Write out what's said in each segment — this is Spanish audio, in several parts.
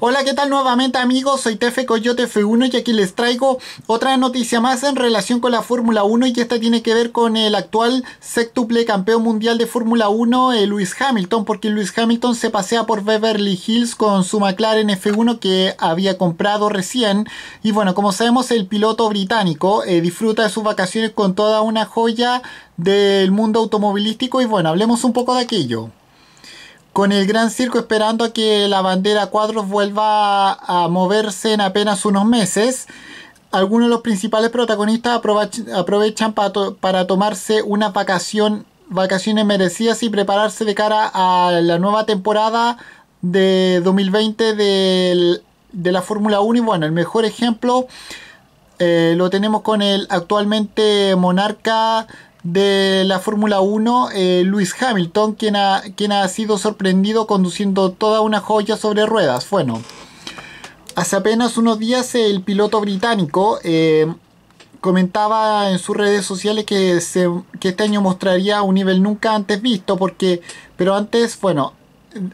Hola, ¿qué tal nuevamente amigos? Soy Tefe Coyote F1 y aquí les traigo otra noticia más en relación con la Fórmula 1 y esta tiene que ver con el actual sextuple campeón mundial de Fórmula 1, eh, Lewis Hamilton, porque Lewis Hamilton se pasea por Beverly Hills con su McLaren F1 que había comprado recién y bueno, como sabemos el piloto británico eh, disfruta de sus vacaciones con toda una joya del mundo automovilístico y bueno, hablemos un poco de aquello con el Gran Circo esperando a que la bandera cuadros vuelva a moverse en apenas unos meses. Algunos de los principales protagonistas aprovechan para, tomarse una vacación, vacaciones merecidas y prepararse de cara a la nueva temporada de 2020 de la Fórmula 1. Y bueno, el mejor ejemplo eh, lo tenemos con el actualmente monarca de la Fórmula 1, eh, Lewis Hamilton, quien ha, quien ha sido sorprendido conduciendo toda una joya sobre ruedas. Bueno, hace apenas unos días el piloto británico eh, comentaba en sus redes sociales que, se, este año mostraría un nivel nunca antes visto, porque, pero antes, bueno,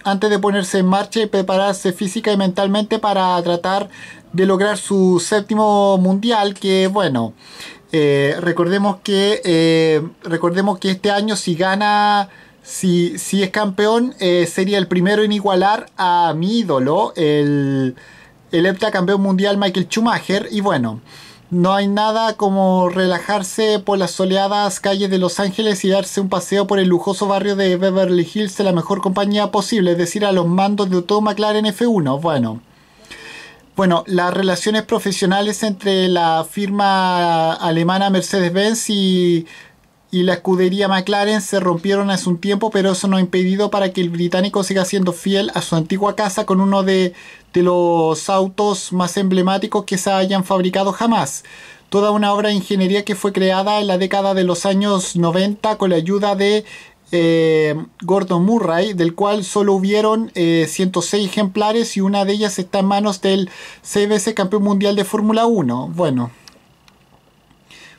antes de ponerse en marcha y prepararse física y mentalmente para tratar de lograr su séptimo mundial, que bueno, eh, recordemos, que, eh, recordemos que este año si gana, si, si es campeón, eh, sería el primero en igualar a mi ídolo, el, el campeón mundial Michael Schumacher, y bueno. No hay nada como relajarse por las soleadas calles de Los Ángeles y darse un paseo por el lujoso barrio de Beverly Hills de la mejor compañía posible, es decir, a los mandos de todo McLaren F1. Bueno, bueno, las relaciones profesionales entre la firma alemana Mercedes-Benz y, y, la escudería McLaren se rompieron hace un tiempo, pero eso no ha impedido para que el británico siga siendo fiel a su antigua casa con uno de, de los autos más emblemáticos que se hayan fabricado jamás toda una obra de ingeniería que fue creada en la década de los años 90 con la ayuda de eh, Gordon Murray, del cual solo hubieron 106 eh, ejemplares y una de ellas está en manos del CBC campeón mundial de Fórmula 1. Bueno.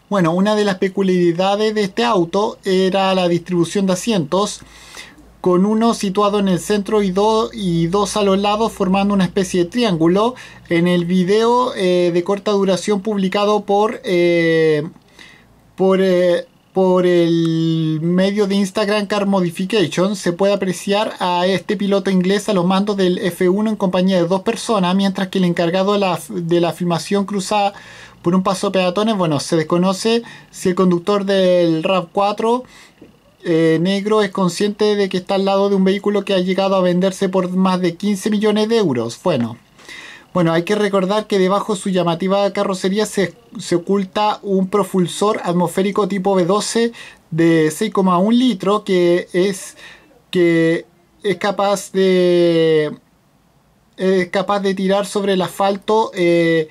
Bueno, una de las peculiaridades de este auto era la distribución de asientos, con uno situado en el centro y, dos y dos a los lados formando una especie de triángulo. En el video eh, de corta duración publicado por, por por el medio de Instagram Car Modification se puede apreciar a este piloto inglés a los mandos del F1 en compañía de dos personas, mientras que el encargado de la, filmación cruza por un paso de peatones, bueno, se desconoce si el conductor del RAV4 eh, negro es consciente de que está al lado de un vehículo que ha llegado a venderse por más de 15 millones de euros. Bueno, bueno, hay que recordar que debajo de su llamativa carrocería se, oculta un propulsor atmosférico tipo b 12 de 6,1 litro que es, que es capaz de es capaz de tirar sobre el asfalto eh,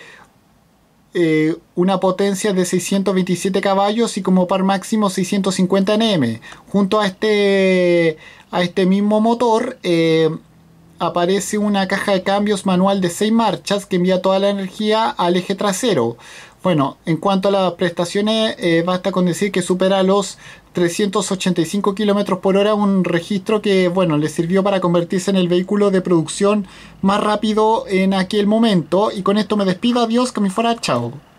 eh, una potencia de 627 caballos y como par máximo 650 Nm. Junto a este, a este mismo motor, eh, aparece una caja de cambios manual de 6 marchas que envía toda la energía al eje trasero. Bueno, en cuanto a las prestaciones, eh, basta con decir que supera los 385 km por hora, un registro que, bueno, le sirvió para convertirse en el vehículo de producción más rápido en aquel momento. Y con esto me despido, adiós, que me fuera, chao.